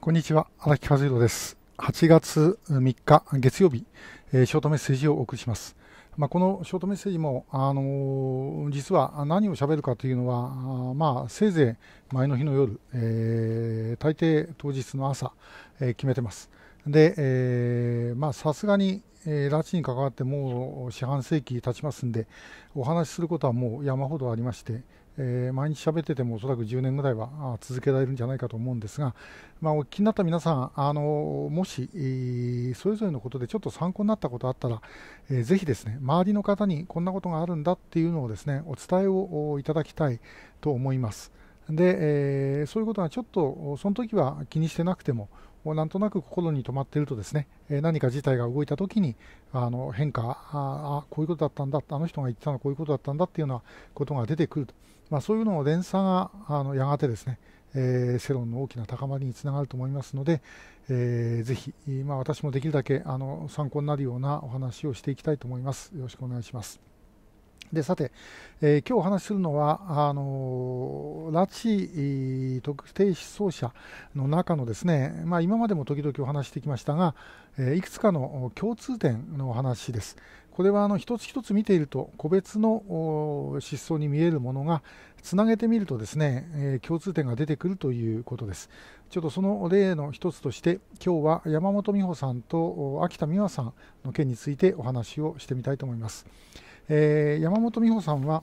こんにちは、荒木和弘です。8月3日月曜日、えー、ショートメッセージをお送りします。まあ、このショートメッセージも、あのー、実は何を喋るかというのは、あまあ、せいぜい前の日の夜、えー、大抵当日の朝、えー、決めてます。で、えー、まあさすがに、えー、拉致に関わってもう四半世紀経ちますんで、お話しすることはもう山ほどありまして、えー、毎日喋っててもおそらく10年ぐらいは続けられるんじゃないかと思うんですが、まあ、お聞きになった皆さん、あのもし、えー、それぞれのことでちょっと参考になったことあったら、えー、ぜひですね周りの方にこんなことがあるんだっていうのをですねお伝えをいただきたいと思います。で、えー、そういうことはちょっとその時は気にしてなくてももうなんとなく心に留まっているとですね、え何か事態が動いたときにあの変化ああ、こういうことだったんだ、あの人が言ってたのはこういうことだったんだっていうようなことが出てくると、まあ、そういうのを連鎖があのやがてですね、えー、世論の大きな高まりにつながると思いますので、えー、ぜひ、まあ、私もできるだけあの参考になるようなお話をしていきたいと思います。よろしくお願いします。でさて、えー、今日お話しするのはあの拉致特定失踪者の中のですね、まあ、今までも時々お話してきましたが、えー、いくつかの共通点のお話です。これはあの一つ一つ見ていると個別の失踪に見えるものがつなげてみるとですね、えー、共通点が出てくるということです。ちょっとその例の一つとして今日は山本美穂さんと秋田美和さんの件についてお話をしてみたいと思います。えー、山本美穂さんは、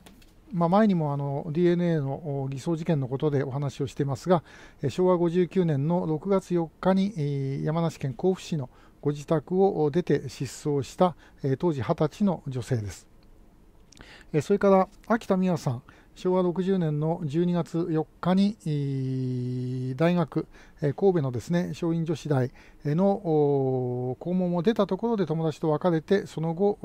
まあ、前にもあの DNA の偽装事件のことでお話をしていますが、昭和59年の6月4日に山梨県甲府市のご自宅を出て失踪した当時20歳の女性です。それから秋田美和さん、昭和60年の12月4日に大学、神戸のですね松陰女子大の校門を出たところで友達と別れてその後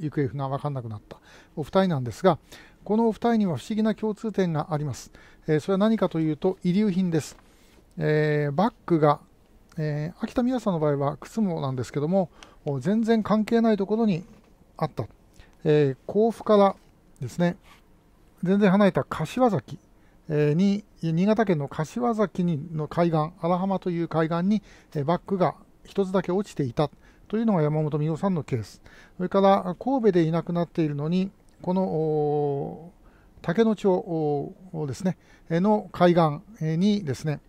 行方不が分からなくなったお二人なんですがこのお二人には不思議な共通点があります、それは何かというと遺留品です、バッグが、秋田美和さんの場合は靴もなんですけども全然関係ないところにあった、甲府からですね全然離れた柏崎に、新潟県の柏崎の海岸、荒浜という海岸にバッグが1つだけ落ちていたというのが山本美桜さんのケース。それから神戸でいなくなっているのに、この竹野町ですね、の海岸にですね、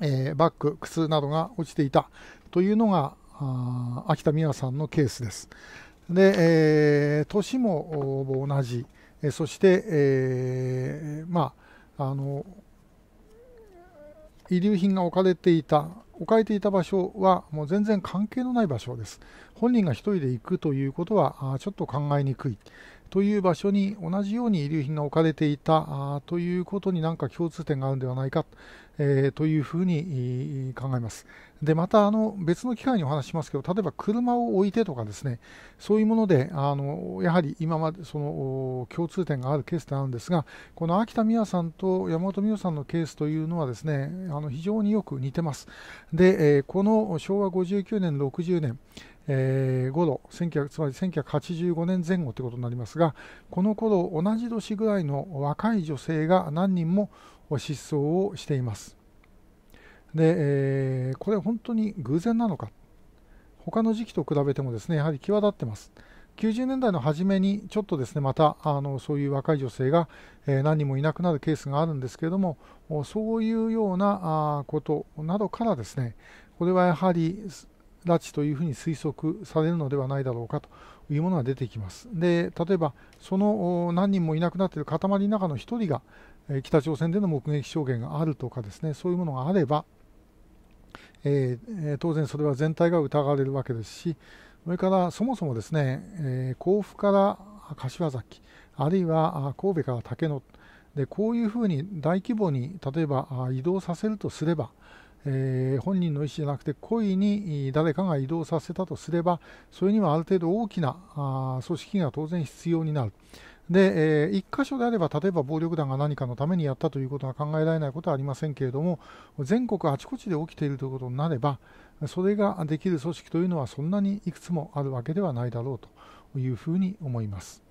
えバッグ、靴などが落ちていたというのが秋田美和さんのケースです。で、えー、年も同じえそして、えー、まあ、あの遺留品が置かれていた置かれていた場所はもう全然関係のない場所です本人が1人で行くということはちょっと考えにくい、という場所に同じように遺留品が置かれていたということに何か共通点があるんではないか、えー、というふうに考えます。でまたあの別の機会にお話しますけど例えば車を置いてとかですねそういうものであのやはり今までその共通点があるケースであるんですがこの秋田美和さんと山本美和さんのケースというのはですねあの非常によく似てます。で、えー、この昭和59年60年えー、頃1900つまり1985年前後ということになりますがこの頃同じ年ぐらいの若い女性が何人も失踪をしていますで、えー、これ本当に偶然なのか他の時期と比べてもですねやはり際立ってます90年代の初めにちょっとですねまたあのそういう若い女性が、えー、何人もいなくなるケースがあるんですけれどもそういうようなことなどからですねこれはやはり拉致というふうに推測されるのではないだろうかというものが出てきます。で例えば、その何人もいなくなっている塊の中の1人が北朝鮮での目撃証言があるとかですねそういうものがあれば、えー、当然それは全体が疑われるわけですしそれからそもそもですね、えー、甲府から柏崎あるいは神戸から竹野でこういうふうに大規模に例えば移動させるとすればえー、本人の意思じゃなくて故意に誰かが移動させたとすればそれにはある程度大きなあ組織が当然必要になる。で、えー、1箇所であれば、例えば暴力団が何かのためにやったということが考えられないことはありませんけれども、全国あちこちで起きているということになれば、それができる組織というのはそんなにいくつもあるわけではないだろうというふうに思います。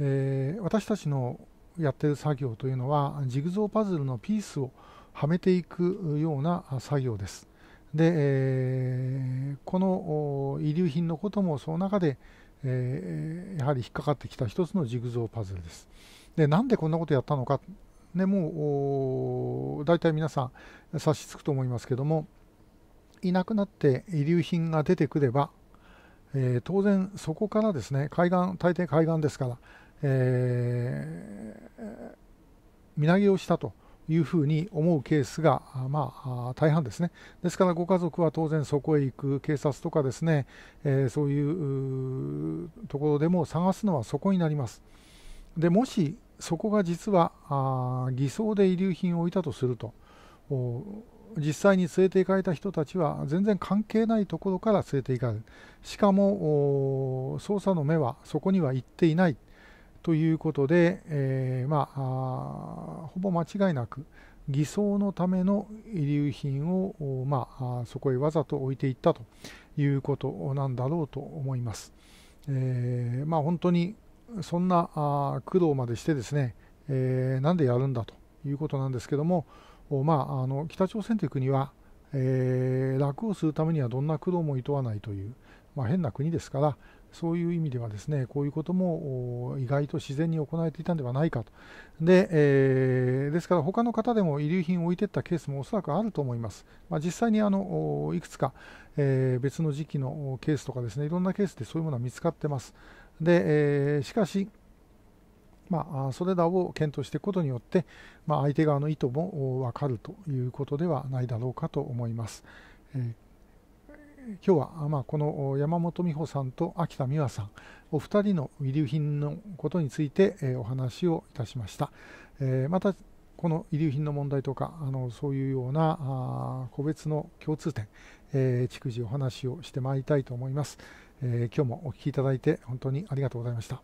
えー、私たちのやっている作業というのは、ジグゾーパズルのピースをはめていくような作業です。で、えー、この遺留品のこともその中で、えー、やはり引っかかってきた一つのジグゾーパズルです。で、なんでこんなことやったのか、ね、もう大体皆さん差しつくと思いますけども、いなくなって遺留品が出てくれば、えー、当然そこからですね、海岸、大抵海岸ですから、えー、身投げをしたと。いうふうに思うケースが、まあ、大半ですね。ですからご家族は当然そこへ行く警察とかですね、えー、そういうところでも探すのはそこになります。でもしそこが実はあ偽装で遺留品を置いたとすると実際に連れて行かれた人たちは全然関係ないところから連れて行かれるしかも捜査の目はそこには行っていないということで、えー、まあ、ほぼ間違いなく偽装のための遺留品を、まあ、そこへわざと置いていったということなんだろうと思います。えー、まあ、本当にそんな苦労までしてですね、えー、なんでやるんだということなんですけども、まあ、あの北朝鮮という国は、えー、楽をするためにはどんな苦労もいとわないという、まあ、変な国ですから、そういう意味ではですねこういうことも意外と自然に行われていたんではないかとで,、えー、ですから他の方でも遺留品を置いていったケースもおそらくあると思います、まあ、実際にあのいくつか、えー、別の時期のケースとかですねいろんなケースでそういうものは見つかってますで、えー、しかしまあ、それらを検討していくことによって、まあ、相手側の意図も分かるということではないだろうかと思います。えー今日は、まあ、この山本美穂さんと秋田美和さんお二人の遺留品のことについて、えお話をいたしました、えまたこの遺留品の問題とかあのそういうような個別の共通点、え逐次お話をしてまいりたいと思います、え今日もお聴きいただいて本当にありがとうございました